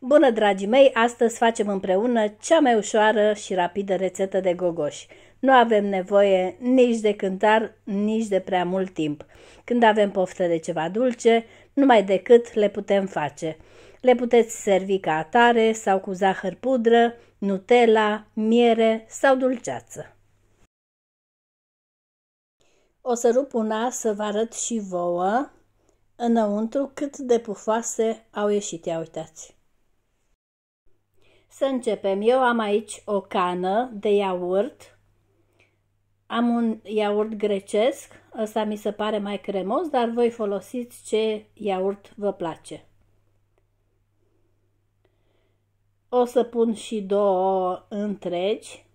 Bună, dragii mei! Astăzi facem împreună cea mai ușoară și rapidă rețetă de gogoși. Nu avem nevoie nici de cântar, nici de prea mult timp. Când avem poftă de ceva dulce, numai decât le putem face. Le puteți servi ca atare sau cu zahăr pudră, Nutella, miere sau dulceață. O să rup una să vă arăt și vouă înăuntru cât de pufoase au ieșit, ia uitați. Să începem. Eu am aici o cană de iaurt. Am un iaurt grecesc, ăsta mi se pare mai cremos, dar voi folosiți ce iaurt vă place. O să pun și două întregi.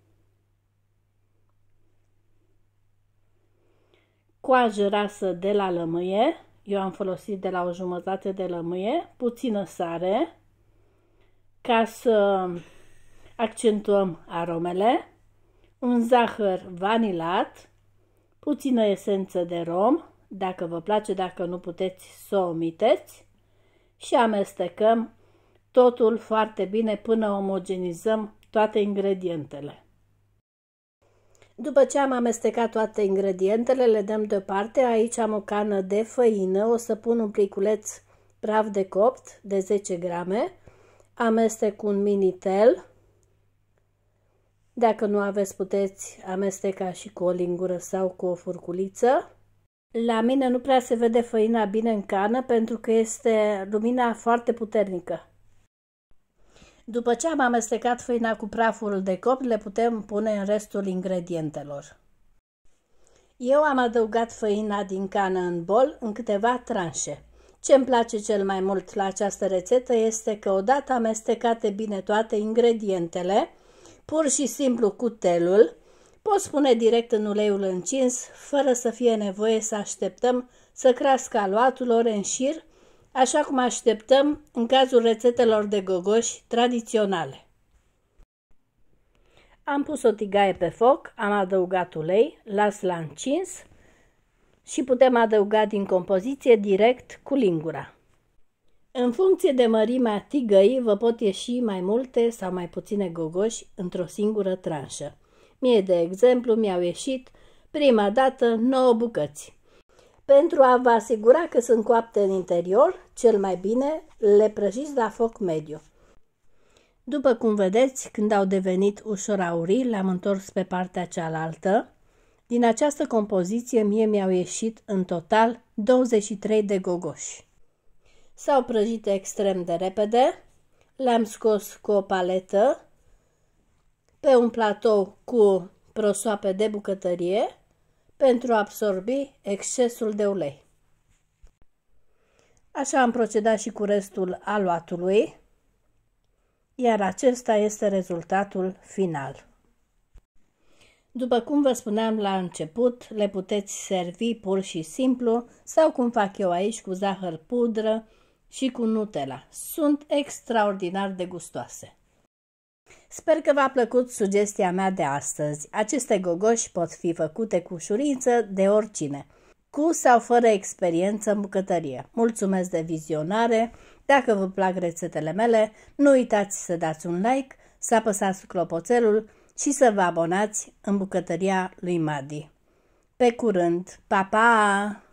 Coajă rasă de la lămâie, eu am folosit de la o jumătate de lămâie, puțină sare, ca să accentuăm aromele, un zahăr vanilat, puțină esență de rom, dacă vă place, dacă nu puteți să o omiteți și amestecăm totul foarte bine până omogenizăm toate ingredientele. După ce am amestecat toate ingredientele, le dăm deoparte. Aici am o cană de făină, o să pun un pliculeț praf de copt de 10 grame, amestec un minitel. Dacă nu aveți, puteți amesteca și cu o lingură sau cu o furculiță. La mine nu prea se vede făina bine în cană pentru că este lumina foarte puternică. După ce am amestecat făina cu praful de copt, le putem pune în restul ingredientelor. Eu am adăugat făina din cană în bol în câteva tranșe. Ce îmi place cel mai mult la această rețetă este că odată amestecate bine toate ingredientele, pur și simplu cutelul, poți pune direct în uleiul încins, fără să fie nevoie să așteptăm să crească aluatul ori în șir, așa cum așteptăm în cazul rețetelor de gogoși tradiționale. Am pus o tigaie pe foc, am adăugat ulei, las la încins și putem adăuga din compoziție direct cu lingura. În funcție de mărimea tigăii vă pot ieși mai multe sau mai puține gogoși într-o singură tranșă. Mie, de exemplu, mi-au ieșit prima dată 9 bucăți. Pentru a vă asigura că sunt coapte în interior, cel mai bine le prăjiți la foc mediu. După cum vedeți, când au devenit ușor aurii, le-am întors pe partea cealaltă din această compoziție mie mi-au ieșit în total 23 de gogoși. S-au prăjit extrem de repede, le-am scos cu o paletă pe un platou cu prosoape de bucătărie pentru a absorbi excesul de ulei. Așa am procedat și cu restul aluatului, iar acesta este rezultatul final. După cum vă spuneam la început, le puteți servi pur și simplu sau cum fac eu aici cu zahăr pudră și cu Nutella. Sunt extraordinar de gustoase. Sper că v-a plăcut sugestia mea de astăzi. Aceste gogoși pot fi făcute cu ușurință de oricine, cu sau fără experiență în bucătărie. Mulțumesc de vizionare! Dacă vă plac rețetele mele, nu uitați să dați un like, să apăsați clopoțelul, și să vă abonați în bucătăria lui Madi. Pe curând! Pa, pa!